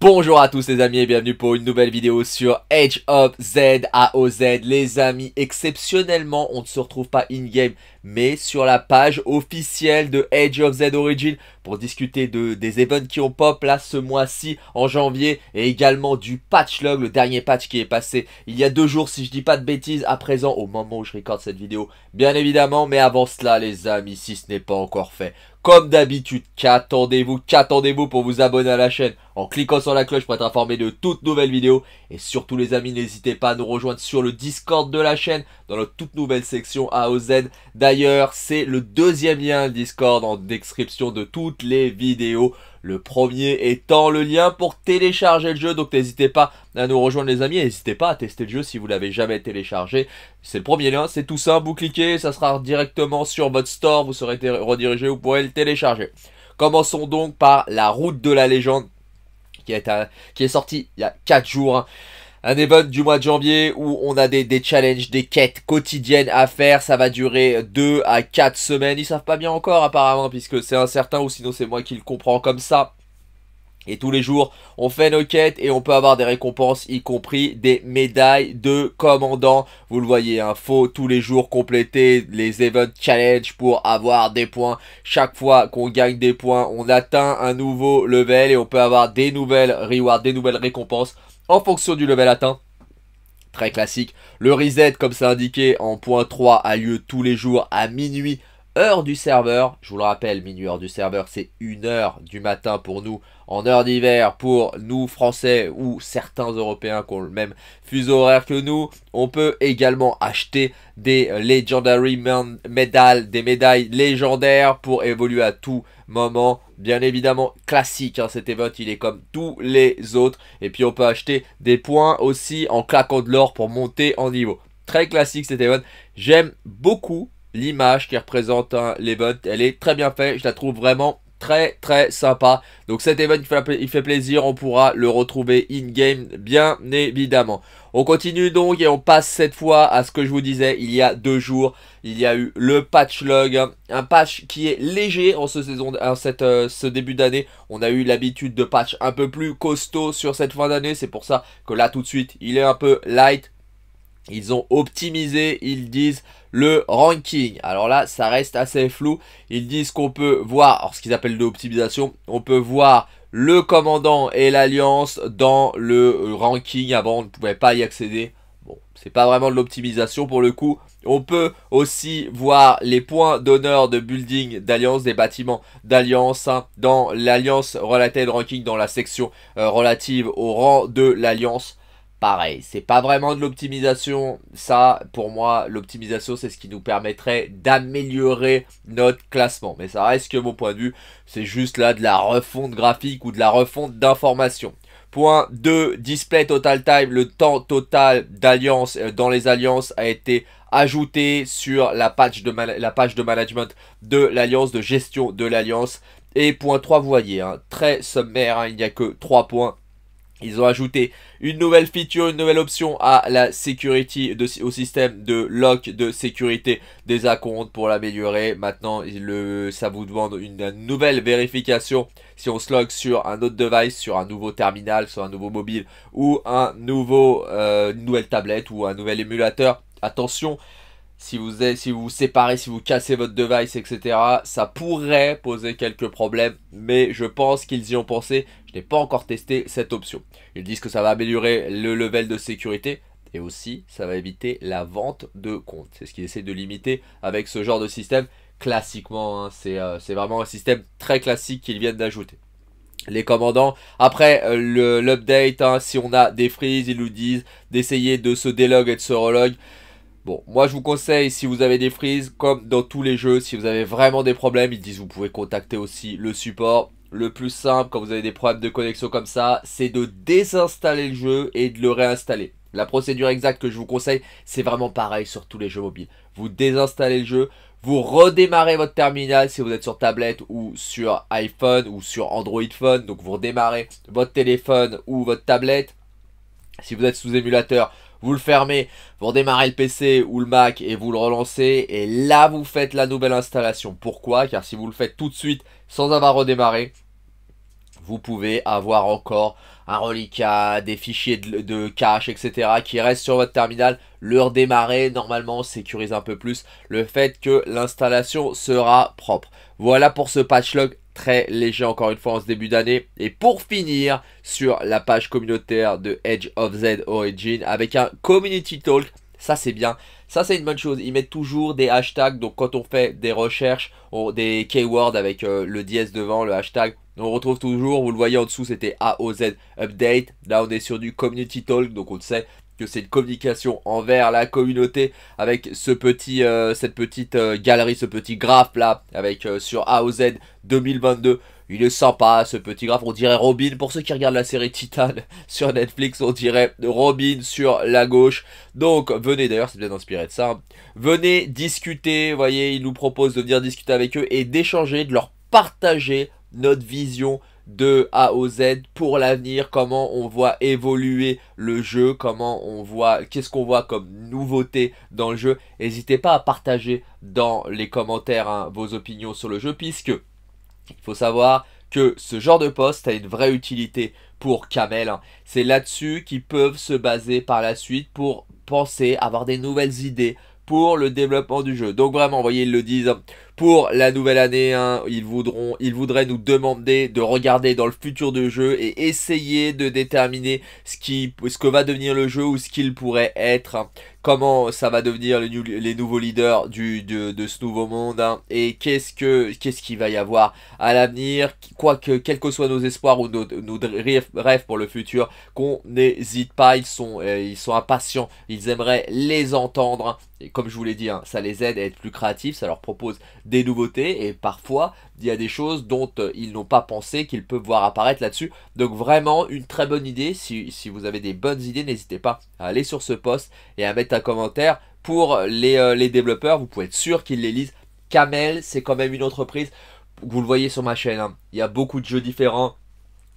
Bonjour à tous les amis et bienvenue pour une nouvelle vidéo sur Edge of Z A.O.Z. Les amis, exceptionnellement, on ne se retrouve pas in-game, mais sur la page officielle de Edge of Z Origin pour discuter de, des events qui ont pop là ce mois-ci en janvier et également du patch log, le dernier patch qui est passé il y a deux jours si je dis pas de bêtises à présent au moment où je recorde cette vidéo bien évidemment. Mais avant cela les amis, si ce n'est pas encore fait, comme d'habitude, qu'attendez-vous, qu'attendez-vous pour vous abonner à la chaîne en cliquant sur la cloche pour être informé de toutes nouvelles vidéos. Et surtout les amis, n'hésitez pas à nous rejoindre sur le Discord de la chaîne dans notre toute nouvelle section AOZ. D'ailleurs, c'est le deuxième lien Discord en description de toutes les vidéos. Le premier étant le lien pour télécharger le jeu. Donc n'hésitez pas à nous rejoindre les amis. N'hésitez pas à tester le jeu si vous l'avez jamais téléchargé. C'est le premier lien, c'est tout simple. Vous cliquez, ça sera directement sur votre store. Vous serez redirigé, vous pourrez le télécharger. Commençons donc par La Route de la Légende qui est, sortie qui est il y a 4 jours un event du mois de janvier où on a des, challenges, des quêtes quotidiennes à faire. Ça va durer 2 à 4 semaines. Ils savent pas bien encore apparemment puisque c'est incertain ou sinon c'est moi qui le comprends comme ça. Et tous les jours, on fait nos quêtes et on peut avoir des récompenses, y compris des médailles de commandant. Vous le voyez, il hein, faut tous les jours compléter les Event Challenge pour avoir des points. Chaque fois qu'on gagne des points, on atteint un nouveau level et on peut avoir des nouvelles rewards, des nouvelles récompenses en fonction du level atteint. Très classique. Le reset, comme c'est indiqué en point 3, a lieu tous les jours à minuit heure du serveur. Je vous le rappelle, minuit heure du serveur, c'est une heure du matin pour nous, en heure d'hiver pour nous Français ou certains Européens qui ont le même fuseau horaire que nous. On peut également acheter des Legendary Medals, des médailles légendaires pour évoluer à tout moment. Bien évidemment, classique, hein, cet event, il est comme tous les autres. Et puis on peut acheter des points aussi en claquant de l'or pour monter en niveau. Très classique cet event. J'aime beaucoup l'image qui représente les hein, l'event, elle est très bien faite, je la trouve vraiment très très sympa. Donc cet event il fait, plaisir, on pourra le retrouver in-game bien évidemment. On continue donc et on passe cette fois à ce que je vous disais il y a deux jours. Il y a eu le patch log, hein. un patch qui est léger en ce, euh, ce début d'année. On a eu l'habitude de patch un peu plus costaud sur cette fin d'année, c'est pour ça que là tout de suite il est un peu light. Ils ont optimisé, ils disent le ranking. Alors là, ça reste assez flou. Ils disent qu'on peut voir, alors ce qu'ils appellent de l'optimisation, on peut voir le commandant et l'alliance dans le ranking. Avant, on ne pouvait pas y accéder. Bon, c'est pas vraiment de l'optimisation pour le coup. On peut aussi voir les points d'honneur de building d'alliance, des bâtiments d'alliance, hein, dans l'alliance relative ranking, dans la section euh, relative au rang de l'alliance. Pareil, c'est pas vraiment de l'optimisation. Ça, pour moi, l'optimisation, c'est ce qui nous permettrait d'améliorer notre classement. Mais ça reste que mon point de vue, c'est juste là de la refonte graphique ou de la refonte d'informations. Point 2, display total time, le temps total d'alliance euh, dans les alliances a été ajouté sur la page de, la page de management de l'alliance, de gestion de l'alliance. Et point 3, vous voyez, hein, très sommaire, hein, il n'y a que 3 points ils ont ajouté une nouvelle feature, une nouvelle option à la security, de, au système de lock de sécurité des accounts pour l'améliorer. Maintenant, le, ça vous demande une nouvelle vérification si on se log sur un autre device, sur un nouveau terminal, sur un nouveau mobile ou un nouveau, euh, nouvelle tablette ou un nouvel émulateur. Attention, si vous, si vous séparez, si vous cassez votre device, etc., ça pourrait poser quelques problèmes, mais je pense qu'ils y ont pensé. Je n'ai pas encore testé cette option. Ils disent que ça va améliorer le level de sécurité et aussi ça va éviter la vente de comptes. C'est ce qu'ils essaient de limiter avec ce genre de système classiquement. Hein, euh, c'est vraiment un système très classique qu'ils viennent d'ajouter les commandants. Après euh, l'update, hein, si on a des freezes, ils nous disent d'essayer de se délog et de se reloguer. Bon, moi je vous conseille, si vous avez des freezes comme dans tous les jeux, si vous avez vraiment des problèmes, ils disent vous pouvez contacter aussi le support. Le plus simple quand vous avez des problèmes de connexion comme ça, c'est de désinstaller le jeu et de le réinstaller. La procédure exacte que je vous conseille, c'est vraiment pareil sur tous les jeux mobiles. Vous désinstallez le jeu, vous redémarrez votre terminal si vous êtes sur tablette ou sur iPhone ou sur Android Phone. Donc vous redémarrez votre téléphone ou votre tablette. Si vous êtes sous émulateur, vous le fermez vous redémarrez le PC ou le Mac et vous le relancez. Et là, vous faites la nouvelle installation. Pourquoi Car si vous le faites tout de suite sans avoir redémarré, vous pouvez avoir encore un reliquat, des fichiers de, cache, etc. qui restent sur votre terminal. Le redémarrer, normalement, sécurise un peu plus le fait que l'installation sera propre. Voilà pour ce patch très léger encore une fois en ce début d'année. Et pour finir, sur la page communautaire de Edge of Z Origin, avec un community talk, ça c'est bien. Ça, c'est une bonne chose. Ils mettent toujours des hashtags. Donc, quand on fait des recherches, des keywords avec euh, le dièse devant, le hashtag, on retrouve toujours. Vous le voyez en dessous, c'était AOZ Update. Là, on est sur du Community Talk. Donc, on sait que c'est une communication envers la communauté avec ce petit, euh, cette petite euh, galerie, ce petit graphe là, avec euh, A sur Z 2022. Il est sympa ce petit graphe, on dirait Robin, pour ceux qui regardent la série Titan sur Netflix, on dirait Robin sur la gauche. Donc venez d'ailleurs, c'est bien inspiré de ça, hein. venez discuter, Vous voyez, il nous propose de venir discuter avec eux et d'échanger, de leur partager notre vision de A au Z pour l'avenir, comment on voit évoluer le jeu, comment on voit, qu'est-ce qu'on voit comme nouveauté dans le jeu. N'hésitez pas à partager dans les commentaires hein, vos opinions sur le jeu, puisque il faut savoir que ce genre de poste a une vraie utilité pour Kamel. Hein. C'est là-dessus qu'ils peuvent se baser par la suite pour penser, avoir des nouvelles idées pour le développement du jeu. Donc vraiment, vous voyez, ils le disent hein, pour la nouvelle année, hein. ils, voudront, ils voudraient nous demander de regarder dans le futur de jeu et essayer de déterminer ce, qui, ce que va devenir le jeu ou ce qu'il pourrait être, hein. comment ça va devenir les nouveaux leaders du, de, ce nouveau monde hein. et qu'est-ce que qu'est-ce qu'il va y avoir à l'avenir, quoique, quels que soient nos espoirs ou nos, rêves pour le futur, qu'on n'hésite pas, ils sont, euh, ils sont impatients, ils aimeraient les entendre. Et comme je vous l'ai dit, ça les aide à être plus créatifs, ça leur propose des nouveautés et parfois il y a des choses dont euh, ils n'ont pas pensé qu'ils peuvent voir apparaître là-dessus. Donc vraiment une très bonne idée. Si, vous avez des bonnes idées, n'hésitez pas à aller sur ce post et à mettre un commentaire. Pour les, euh, développeurs, vous pouvez être sûr qu'ils les lisent. Camel, c'est quand même une entreprise. Vous le voyez sur ma chaîne, hein. il y a beaucoup de jeux différents,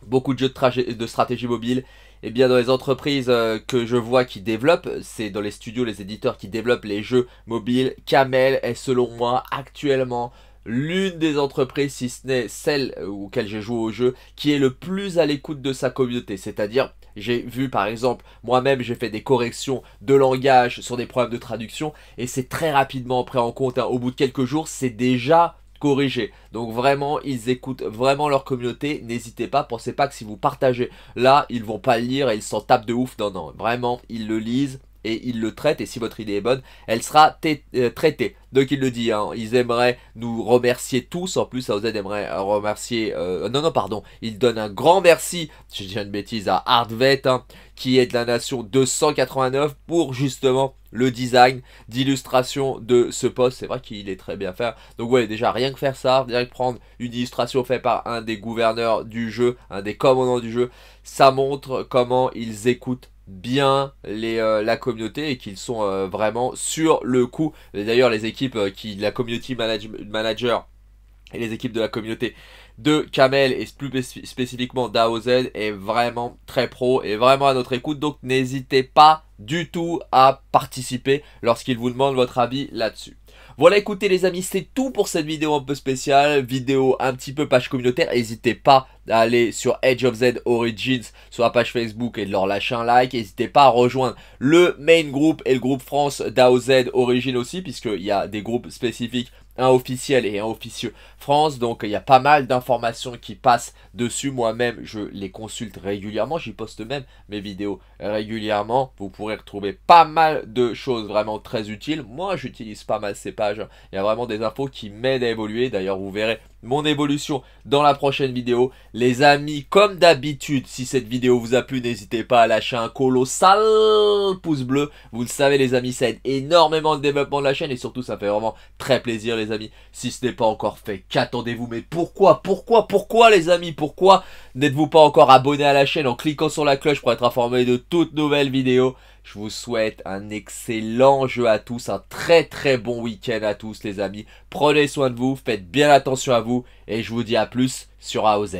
beaucoup de jeux de, de stratégie mobile. Et eh bien dans les entreprises euh, que je vois qui développent, c'est dans les studios, les éditeurs qui développent les jeux mobiles, Camel est selon moi actuellement l'une des entreprises, si ce n'est celle auquel j'ai joué au jeu, qui est le plus à l'écoute de sa communauté. C'est-à-dire, j'ai vu par exemple, moi-même j'ai fait des corrections de langage sur des problèmes de traduction, et c'est très rapidement pris en compte. Hein. Au bout de quelques jours, c'est déjà Corriger. Donc vraiment, ils écoutent vraiment leur communauté. N'hésitez pas, pensez pas que si vous partagez là, ils vont pas le lire et ils s'en tapent de ouf. Non, non, vraiment, ils le lisent et il le traite, Et si votre idée est bonne, elle sera euh, traitée. Donc il le dit, hein, ils aimeraient nous remercier tous. En plus, AOZ aimerait remercier... Euh, non, non, pardon. Il donne un grand merci, je dis une bêtise, à Hardvet, hein, qui est de la nation 289 pour justement le design d'illustration de ce poste. C'est vrai qu'il est très bien fait. Donc ouais, déjà rien que faire ça, rien prendre une illustration faite par un des gouverneurs du jeu, un des commandants du jeu, ça montre comment ils écoutent bien les, euh, la communauté et qu'ils sont euh, vraiment sur le coup. D'ailleurs, les équipes euh, qui, la community manager et les équipes de la communauté de Kamel et plus spécifiquement d'AOZ est vraiment très pro et vraiment à notre écoute. Donc n'hésitez pas du tout à participer lorsqu'ils vous demandent votre avis là-dessus. Voilà, écoutez les amis, c'est tout pour cette vidéo un peu spéciale, vidéo un petit peu page communautaire. N'hésitez pas à aller sur Edge of Z Origins sur la page Facebook et de leur lâcher un like. N'hésitez pas à rejoindre le main group et le groupe France Z Origins aussi, puisqu'il y a des groupes spécifiques officiel et un officieux France. Donc il y a pas mal d'informations qui passent dessus. Moi-même, je les consulte régulièrement. J'y poste même mes vidéos régulièrement. Vous pourrez retrouver pas mal de choses vraiment très utiles. Moi, j'utilise pas mal ces pages. Il y a vraiment des infos qui m'aident à évoluer. D'ailleurs, vous verrez mon évolution dans la prochaine vidéo. Les amis, comme d'habitude, si cette vidéo vous a plu, n'hésitez pas à lâcher un colossal pouce bleu. Vous le savez les amis, ça aide énormément le développement de la chaîne et surtout ça fait vraiment très plaisir les amis. Si ce n'est pas encore fait, qu'attendez-vous Mais pourquoi, pourquoi, pourquoi les amis Pourquoi n'êtes-vous pas encore abonné à la chaîne en cliquant sur la cloche pour être informé de toutes nouvelles vidéos je vous souhaite un excellent jeu à tous, un très très bon week-end à tous les amis. Prenez soin de vous, faites bien attention à vous et je vous dis à plus sur AOZ.